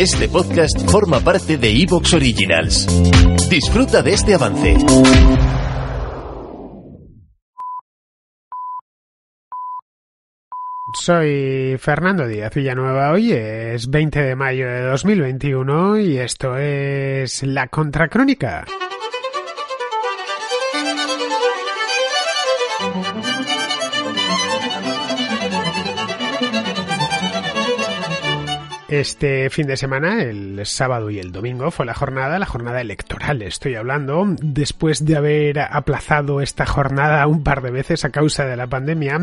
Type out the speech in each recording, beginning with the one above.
Este podcast forma parte de Evox Originals. Disfruta de este avance. Soy Fernando Díaz Villanueva. Hoy es 20 de mayo de 2021 y esto es La Contracrónica. Este fin de semana, el sábado y el domingo, fue la jornada, la jornada electoral, estoy hablando, después de haber aplazado esta jornada un par de veces a causa de la pandemia,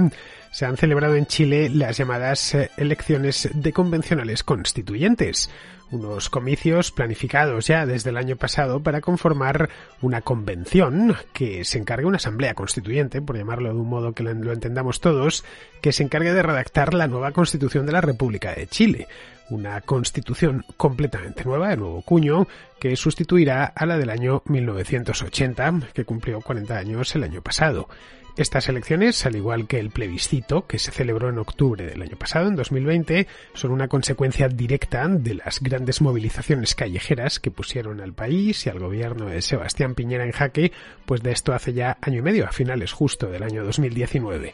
se han celebrado en Chile las llamadas eh, elecciones de convencionales constituyentes, unos comicios planificados ya desde el año pasado para conformar una convención que se encargue, una asamblea constituyente, por llamarlo de un modo que lo entendamos todos, que se encargue de redactar la nueva constitución de la República de Chile una constitución completamente nueva, de nuevo cuño, que sustituirá a la del año 1980, que cumplió 40 años el año pasado. Estas elecciones, al igual que el plebiscito que se celebró en octubre del año pasado, en 2020, son una consecuencia directa de las grandes movilizaciones callejeras que pusieron al país y al gobierno de Sebastián Piñera en jaque, pues de esto hace ya año y medio, a finales justo del año 2019.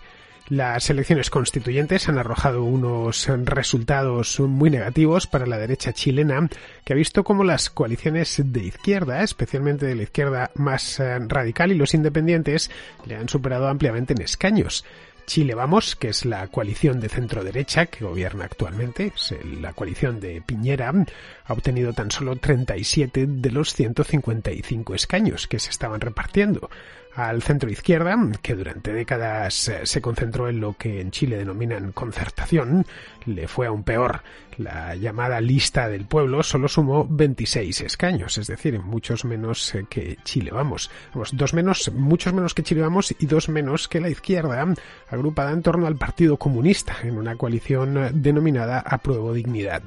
Las elecciones constituyentes han arrojado unos resultados muy negativos para la derecha chilena, que ha visto como las coaliciones de izquierda, especialmente de la izquierda más eh, radical y los independientes, le han superado ampliamente en escaños. Chile Vamos, que es la coalición de centro derecha que gobierna actualmente, la coalición de Piñera, ha obtenido tan solo 37 de los 155 escaños que se estaban repartiendo al centro izquierda, que durante décadas eh, se concentró en lo que en Chile denominan concertación, le fue aún peor. La llamada lista del pueblo solo sumó 26 escaños, es decir, muchos menos eh, que Chile Vamos. dos menos, muchos menos que Chile Vamos y dos menos que la izquierda, agrupada en torno al Partido Comunista, en una coalición eh, denominada Apruebo Dignidad.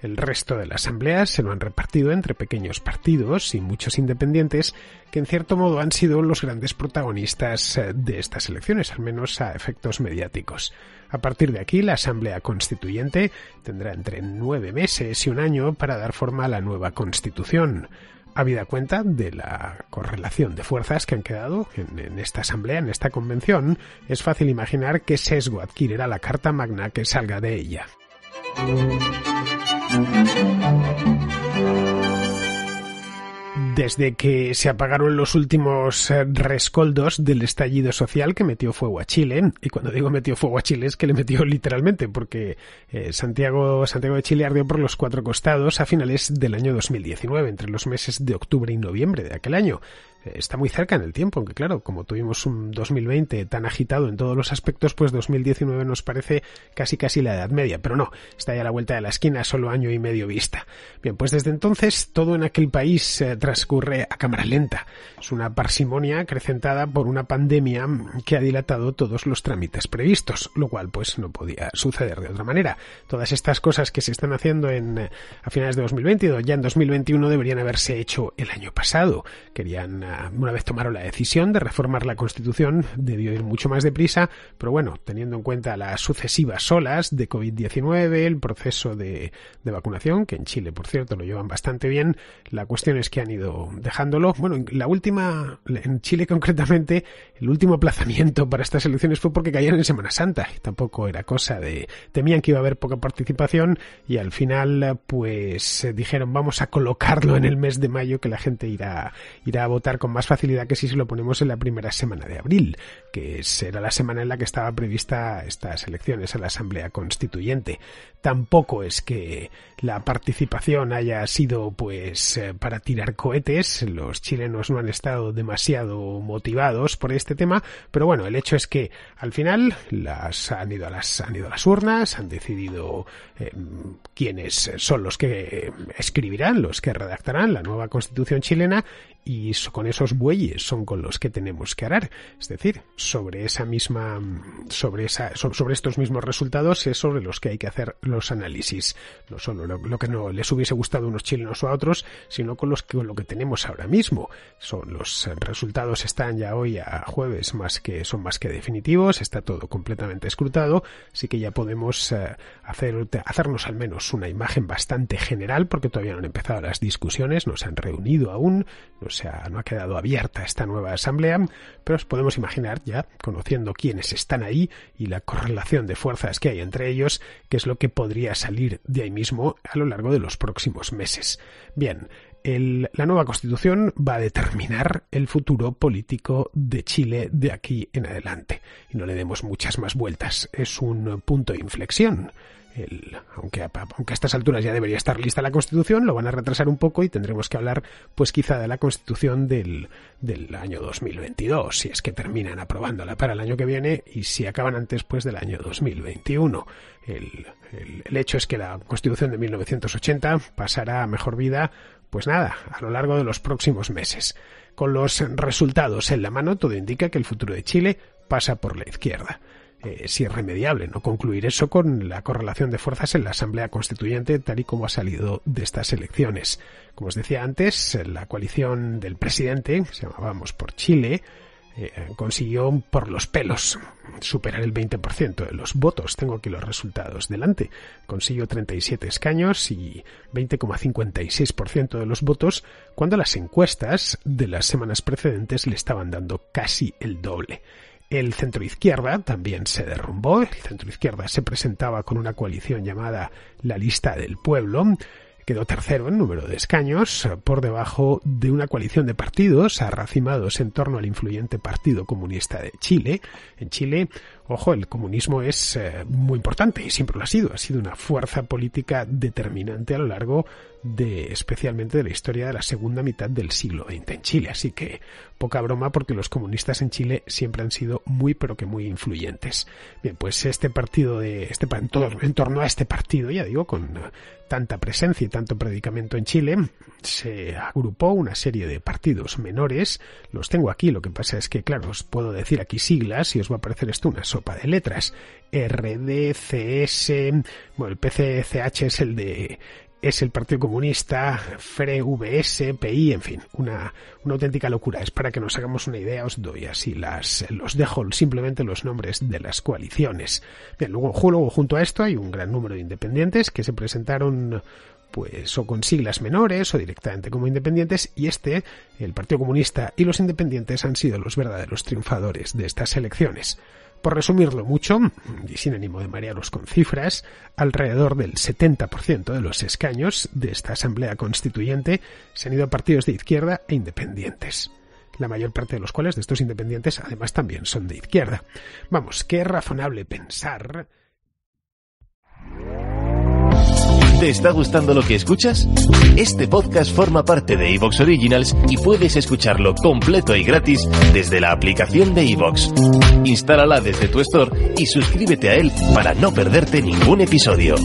El resto de la asamblea se lo han repartido entre pequeños partidos y muchos independientes que en cierto modo han sido los grandes protagonistas eh, de estas elecciones, al menos a efectos mediáticos. A partir de aquí, la Asamblea Constituyente tendrá entre nueve meses y un año para dar forma a la nueva Constitución habida cuenta de la correlación de fuerzas que han quedado en, esta asamblea, en esta convención, es fácil imaginar qué sesgo adquirirá la Carta Magna que salga de ella desde que se apagaron los últimos eh, rescoldos del estallido social que metió fuego a Chile. Y cuando digo metió fuego a Chile es que le metió literalmente, porque eh, Santiago, Santiago de Chile ardió por los cuatro costados a finales del año 2019, entre los meses de octubre y noviembre de aquel año está muy cerca en el tiempo, aunque claro, como tuvimos un 2020 tan agitado en todos los aspectos, pues 2019 nos parece casi casi la Edad Media, pero no, está ya a la vuelta de la esquina, solo año y medio vista. Bien, pues desde entonces todo en aquel país eh, transcurre a cámara lenta. Es una parsimonia acrecentada por una pandemia que ha dilatado todos los trámites previstos, lo cual pues no podía suceder de otra manera. Todas estas cosas que se están haciendo en, eh, a finales de 2022, ya en 2021 deberían haberse hecho el año pasado. Querían eh, una, vez tomaron la decisión de reformar la Constitución, debió ir mucho más deprisa, pero bueno, teniendo en cuenta las sucesivas olas de COVID-19, el proceso de, vacunación, que en Chile, por cierto, lo llevan bastante bien, la cuestión es que han ido dejándolo. Bueno, la última, en Chile concretamente, el último aplazamiento para estas elecciones fue porque cayeron en Semana Santa, y tampoco era cosa de, temían que iba a haber poca participación y al final pues dijeron vamos a colocarlo en el mes de mayo que la gente irá, irá a votar con más facilidad que si se lo ponemos en la primera semana de abril, que será la semana en la que estaba prevista estas elecciones a la Asamblea Constituyente. Tampoco es que la participación haya sido pues eh, para tirar cohetes, los chilenos no han estado demasiado motivados por este tema, pero bueno, el hecho es que al final las han ido a las han ido las urnas, han decidido eh, quiénes son los que eh, escribirán, los que redactarán la nueva Constitución chilena y con esos bueyes son con los que tenemos que arar. Es decir, sobre esa misma, sobre esa, sobre estos mismos resultados es sobre los que hay que hacer los análisis. No solo lo, que no les hubiese gustado a unos chilenos o a otros, sino con los lo que tenemos ahora mismo. Son los resultados están ya hoy a jueves más que, son más que definitivos, está todo completamente escrutado, así que ya podemos eh, hacer, hacernos al menos una imagen bastante general porque todavía no han empezado las discusiones, no se han reunido aún, o sea no ha quedado abierta esta nueva asamblea, pero os podemos imaginar ya, conociendo quiénes están ahí y la correlación de fuerzas que hay entre ellos, qué es lo que podría salir de ahí mismo a lo largo de los próximos meses. Bien, la nueva constitución va a determinar el futuro político de Chile de aquí en adelante. Y no le demos muchas más vueltas. Es un punto de inflexión aunque, a, estas alturas ya debería estar lista la Constitución, lo van a retrasar un poco y tendremos que hablar, pues quizá de la Constitución del, año 2022, si es que terminan aprobándola para el año que viene y si acaban antes, pues del año 2021. El, el, el hecho es que la Constitución de 1980 pasará a mejor vida, pues nada, a lo largo de los próximos meses. Con los resultados en la mano, todo indica que el futuro de Chile pasa por la izquierda si eh, es irremediable no concluir eso con la correlación de fuerzas en la Asamblea Constituyente tal y como ha salido de estas elecciones. Como os decía antes, la coalición del presidente, que se llamábamos por Chile, eh, consiguió por los pelos superar el 20% de los votos. Tengo aquí los resultados delante. Consiguió 37 escaños y 20,56% de los votos, cuando las encuestas de las semanas precedentes le estaban dando casi el doble. El centro izquierda también se derrumbó. El centro izquierda se presentaba con una coalición llamada la Lista del Pueblo. Quedó tercero en número de escaños, por debajo de una coalición de partidos arracimados en torno al influyente Partido Comunista de Chile. En Chile, Ojo, el comunismo es eh, muy importante y siempre lo ha sido. Ha sido una fuerza política determinante a lo largo de, especialmente de la historia de la segunda mitad del siglo XX en Chile. Así que poca broma porque los comunistas en Chile siempre han sido muy pero que muy influyentes. Bien, pues este partido de, este, en, en torno a este partido, ya digo, con eh, tanta presencia y tanto predicamento en Chile, se agrupó una serie de partidos menores. Los tengo aquí, lo que pasa es que, claro, os puedo decir aquí siglas y os va a parecer esto una sola de letras. rdcs bueno, el PCCH es el de es el Partido Comunista, FRE, PI, en fin, una, una, auténtica locura. Es para que nos hagamos una idea, os doy así las, los dejo simplemente los nombres de las coaliciones. Bien, luego, luego junto a esto hay un gran número de independientes que se presentaron pues o con siglas menores o directamente como independientes y este, el Partido Comunista y los independientes han sido los verdaderos triunfadores de estas elecciones. Por resumirlo mucho, y sin ánimo de marearos con cifras, alrededor del 70% de los escaños de esta Asamblea Constituyente se han ido a partidos de izquierda e independientes la mayor parte de los cuales de estos independientes además también son de izquierda. Vamos, qué razonable pensar ¿Te está gustando lo que escuchas? Este podcast forma parte de Evox Originals y puedes escucharlo completo y gratis desde la aplicación de Evox. Instálala desde tu store y suscríbete a él para no perderte ningún episodio.